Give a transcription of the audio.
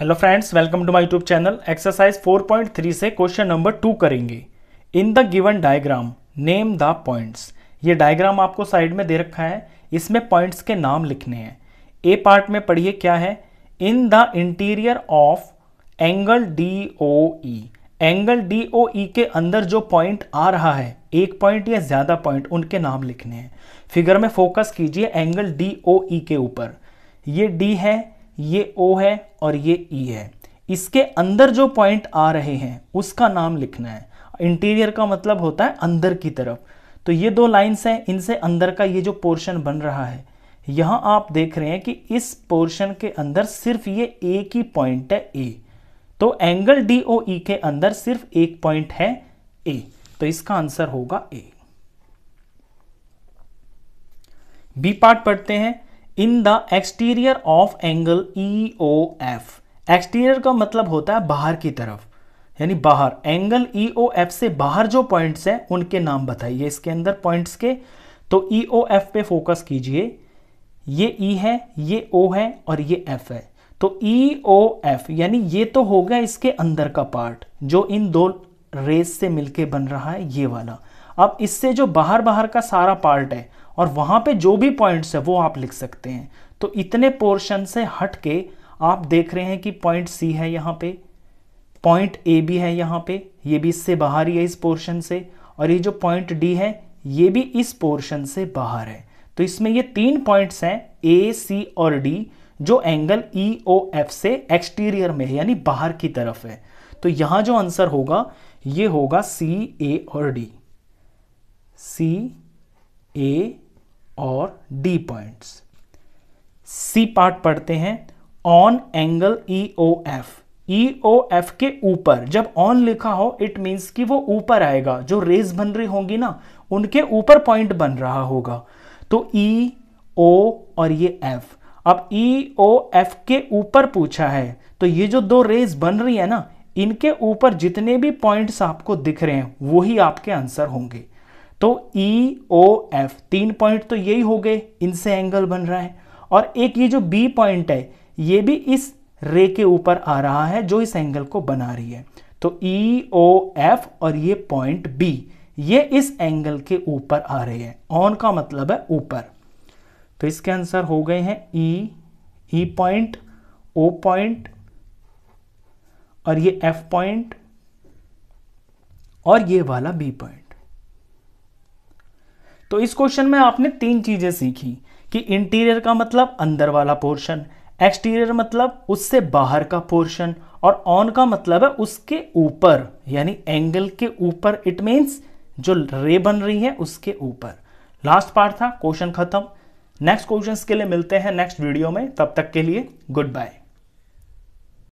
hello friends welcome to my YouTube channel exercise 4.3 से question number two करेंगे in the given diagram name the points ये diagram आपको side में दे रखा है इसमें पॉइंट्स के नाम लिखने हैं ए पार्ट में पढ़िए क्या है in the interior of angle D O E angle D O E के अंदर जो पॉइंट आ रहा है एक पॉइंट या ज़्यादा पॉइंट उनके नाम लिखने हैं फिगर में फोकस कीजिए एंगल डी ओ ई के ऊपर ये डी है ये ओ है और ये ई e है इसके अंदर जो पॉइंट आ रहे हैं उसका नाम लिखना है इंटीरियर का मतलब होता है अंदर की तरफ तो ये दो लाइंस हैं इनसे अंदर का ये जो पोर्शन बन रहा है यहां आप देख रहे हैं कि इस पोर्शन के अंदर सिर्फ ये ए की पॉइंट है ए तो एंगल डी ओ ई के अंदर सिर्फ एक पॉइंट है ए तो इसका आंसर होगा ए बी पार्ट पढ़ते हैं in the exterior of angle E O F exterior का मतलब होता है बाहर की तरफ यानी बाहर एंगल ई ओ एफ से बाहर जो पॉइंट्स हैं उनके नाम बताइए इसके अंदर पॉइंट्स के तो ई ओ एफ पे फोकस कीजिए ये ई e है ये ओ है और ये एफ है तो ई ओ एफ यानी ये तो हो गया इसके अंदर का पार्ट जो इन दो रेस से मिलके बन रहा है ये वाला अब इससे जो बाहर बाहर का सारा पार्ट है और वहां पे जो भी पॉइंट्स है वो आप लिख सकते हैं तो इतने पोर्शन से हट के आप देख रहे हैं कि पॉइंट सी है यहाँ पे पॉइंट ए भी है यहाँ पे ये भी इससे बाहर ही है इस पोर्शन से और ये जो पॉइंट डी है ये भी इस पोर्शन से बाहर है तो इसमें ये तीन पॉइंट्स हैं ए सी और डी जो एंगल ई ओ एफ से एक्सटीरियर में है यानी बाहर की तरफ है तो यहां जो आंसर होगा ये होगा सी ए और डी सी ए और डी पॉइंट्स सी पार्ट पढ़ते हैं on angle E O F E O F के ऊपर जब ऑन लिखा हो इट मीन्स कि वो ऊपर आएगा जो रेज बन रही होंगी ना उनके ऊपर पॉइंट बन रहा होगा तो ई e ओ और ये एफ अब ई ओ एफ के ऊपर पूछा है तो ये जो दो रेज बन रही है ना इनके ऊपर जितने भी पॉइंट्स आपको दिख रहे हैं वही आपके आंसर होंगे तो ई ओ एफ तीन पॉइंट तो यही हो गए इनसे एंगल बन रहा है और एक ये जो बी पॉइंट है ये भी इस रे के ऊपर आ रहा है जो इस एंगल को बना रही है तो ई ओ एफ और ये पॉइंट बी ये इस एंगल के ऊपर आ रहे हैं ऑन का मतलब है ऊपर तो इसके आंसर हो गए हैं ई ई पॉइंट ओ पॉइंट और ये एफ पॉइंट और ये वाला बी पॉइंट तो इस क्वेश्चन में आपने तीन चीज़ें सीखी कि इंटीरियर का मतलब अंदर वाला पोर्शन एक्सटीरियर मतलब उससे बाहर का पोर्शन और ऑन का मतलब है उसके ऊपर यानी एंगल के ऊपर इट मीन्स जो रे बन रही है उसके ऊपर लास्ट पार्ट था क्वेश्चन खत्म नेक्स्ट क्वेश्चंस के लिए मिलते हैं नेक्स्ट वीडियो में तब तक के लिए गुड बाय